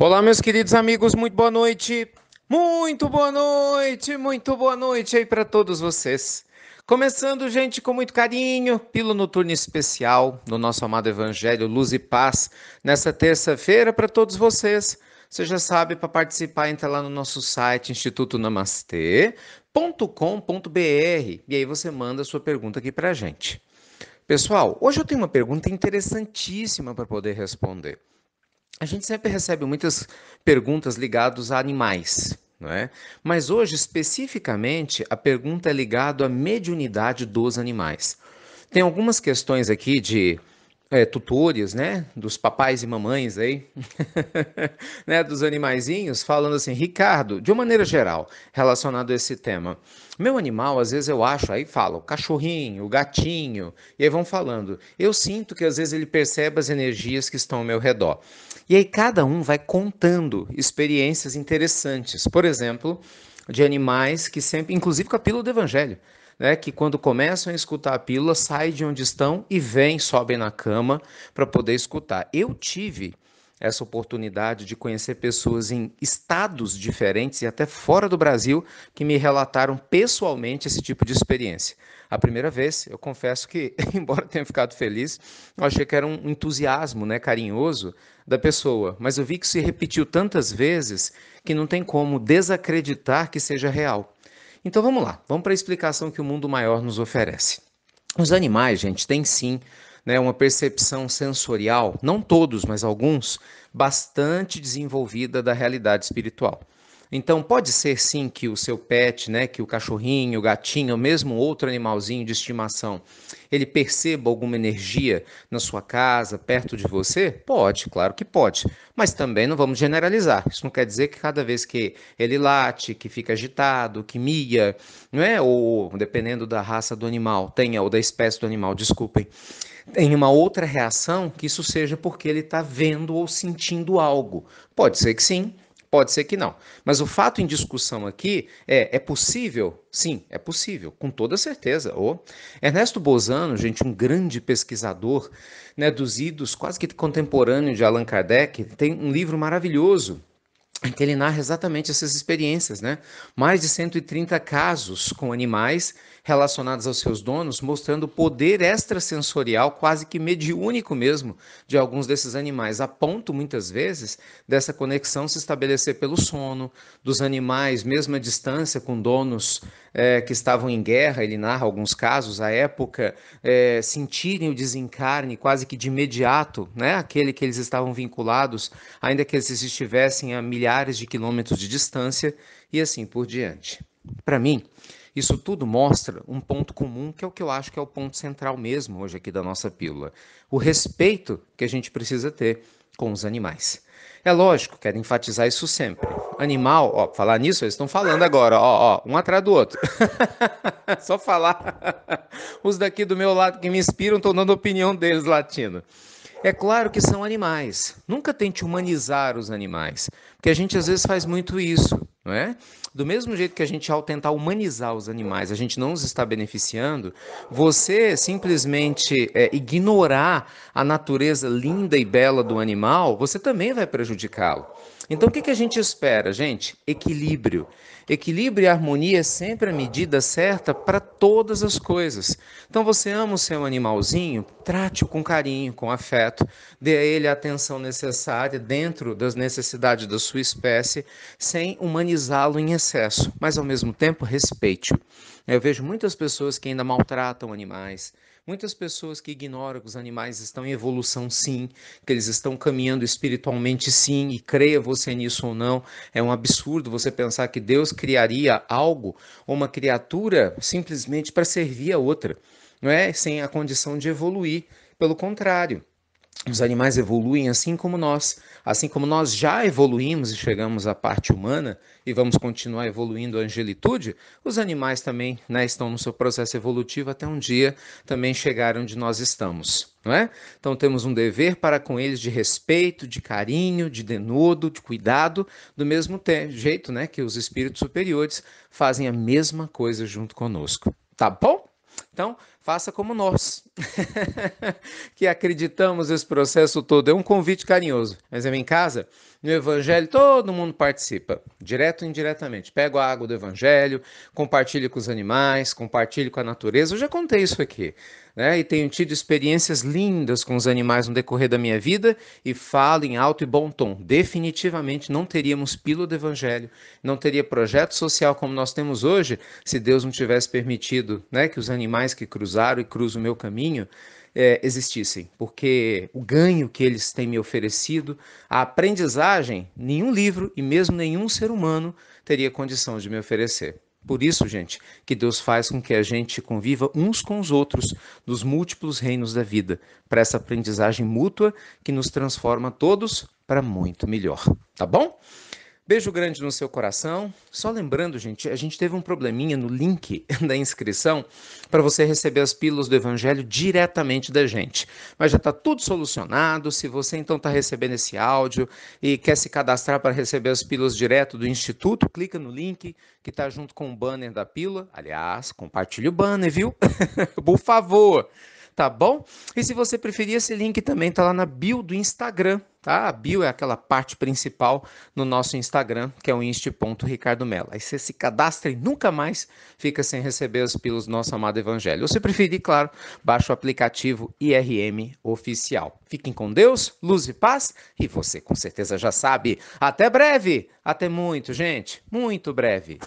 Olá, meus queridos amigos, muito boa noite. Muito boa noite, muito boa noite aí para todos vocês. Começando, gente, com muito carinho, pílula noturno especial no nosso amado Evangelho Luz e Paz, nessa terça-feira para todos vocês. Você já sabe, para participar, entra lá no nosso site institutonamastê.com.br e aí você manda a sua pergunta aqui para gente. Pessoal, hoje eu tenho uma pergunta interessantíssima para poder responder. A gente sempre recebe muitas perguntas ligadas a animais, não é? Mas hoje, especificamente, a pergunta é ligada à mediunidade dos animais. Tem algumas questões aqui de é, tutores, né, dos papais e mamães aí, né, dos animaizinhos, falando assim, Ricardo, de uma maneira geral, relacionado a esse tema, meu animal, às vezes eu acho, aí falo, cachorrinho, gatinho, e aí vão falando, eu sinto que às vezes ele percebe as energias que estão ao meu redor. E aí cada um vai contando experiências interessantes, por exemplo, de animais que sempre, inclusive com a pílula do evangelho, né, que quando começam a escutar a pílula, saem de onde estão e vêm, sobem na cama para poder escutar. Eu tive essa oportunidade de conhecer pessoas em estados diferentes e até fora do Brasil que me relataram pessoalmente esse tipo de experiência. A primeira vez, eu confesso que, embora tenha ficado feliz, eu achei que era um entusiasmo né, carinhoso da pessoa, mas eu vi que se repetiu tantas vezes que não tem como desacreditar que seja real. Então vamos lá, vamos para a explicação que o mundo maior nos oferece. Os animais, gente, têm sim né, uma percepção sensorial, não todos, mas alguns, bastante desenvolvida da realidade espiritual. Então pode ser sim que o seu pet, né, que o cachorrinho, o gatinho, ou mesmo outro animalzinho de estimação, ele perceba alguma energia na sua casa, perto de você? Pode, claro que pode. Mas também não vamos generalizar. Isso não quer dizer que cada vez que ele late, que fica agitado, que mia, não é? Ou dependendo da raça do animal, tenha ou da espécie do animal, desculpem em uma outra reação que isso seja porque ele está vendo ou sentindo algo. Pode ser que sim, Pode ser que não. Mas o fato em discussão aqui é: é possível? Sim, é possível, com toda certeza. O Ernesto Bozano, gente, um grande pesquisador né, dos idos, quase que contemporâneo de Allan Kardec, tem um livro maravilhoso que ele narra exatamente essas experiências, né? Mais de 130 casos com animais relacionados aos seus donos, mostrando o poder extrasensorial, quase que mediúnico mesmo, de alguns desses animais, a ponto, muitas vezes, dessa conexão se estabelecer pelo sono dos animais, mesmo à distância com donos é, que estavam em guerra, ele narra alguns casos, à época, é, sentirem o desencarne quase que de imediato, né? Aquele que eles estavam vinculados, ainda que eles estivessem a milhares milhares de quilômetros de distância e assim por diante. Para mim, isso tudo mostra um ponto comum que é o que eu acho que é o ponto central mesmo hoje aqui da nossa pílula: o respeito que a gente precisa ter com os animais. É lógico, quero enfatizar isso sempre. Animal, ó, falar nisso, eles estão falando agora, ó, ó, um atrás do outro. Só falar. Os daqui do meu lado que me inspiram estão dando opinião deles, latindo. É claro que são animais. Nunca tente humanizar os animais, porque a gente às vezes faz muito isso não é? Do mesmo jeito que a gente ao tentar humanizar os animais, a gente não os está beneficiando, você simplesmente é, ignorar a natureza linda e bela do animal, você também vai prejudicá-lo. Então, o que, que a gente espera, gente? Equilíbrio. Equilíbrio e harmonia é sempre a medida certa para todas as coisas. Então, você ama o seu animalzinho? Trate-o com carinho, com afeto, dê a ele a atenção necessária dentro das necessidades da sua espécie, sem humanizar utilizá-lo em excesso, mas ao mesmo tempo respeite-o. Eu vejo muitas pessoas que ainda maltratam animais, muitas pessoas que ignoram que os animais estão em evolução, sim, que eles estão caminhando espiritualmente, sim, e creia você nisso ou não. É um absurdo você pensar que Deus criaria algo, uma criatura, simplesmente para servir a outra, não é? Sem a condição de evoluir. Pelo contrário, os animais evoluem assim como nós, assim como nós já evoluímos e chegamos à parte humana e vamos continuar evoluindo a angelitude, os animais também né, estão no seu processo evolutivo até um dia também chegar onde nós estamos. Não é? Então temos um dever para com eles de respeito, de carinho, de denodo, de cuidado, do mesmo jeito né, que os espíritos superiores fazem a mesma coisa junto conosco. Tá bom? Então, faça como nós, que acreditamos esse processo todo. É um convite carinhoso. Mas é em casa, no Evangelho, todo mundo participa, direto ou indiretamente. Pego a água do Evangelho, compartilho com os animais, compartilho com a natureza. Eu já contei isso aqui. Né? E tenho tido experiências lindas com os animais no decorrer da minha vida e falo em alto e bom tom. Definitivamente não teríamos pílula do Evangelho, não teria projeto social como nós temos hoje, se Deus não tivesse permitido né, que os animais que cruzaram e cruzam o meu caminho é, existissem, porque o ganho que eles têm me oferecido, a aprendizagem, nenhum livro e mesmo nenhum ser humano teria condição de me oferecer. Por isso, gente, que Deus faz com que a gente conviva uns com os outros nos múltiplos reinos da vida, para essa aprendizagem mútua que nos transforma todos para muito melhor, tá bom? Beijo grande no seu coração. Só lembrando, gente, a gente teve um probleminha no link da inscrição para você receber as pílulas do Evangelho diretamente da gente. Mas já está tudo solucionado. Se você então está recebendo esse áudio e quer se cadastrar para receber as pílulas direto do Instituto, clica no link que está junto com o banner da pílula. Aliás, compartilhe o banner, viu? Por favor, tá bom? E se você preferir, esse link também está lá na bio do Instagram Tá? A bio é aquela parte principal no nosso Instagram, que é o inst.ricardomela. Aí você se cadastra e nunca mais fica sem receber as pílulas do nosso amado Evangelho. Ou se preferir, claro, baixa o aplicativo IRM Oficial. Fiquem com Deus, luz e paz, e você com certeza já sabe. Até breve! Até muito, gente! Muito breve!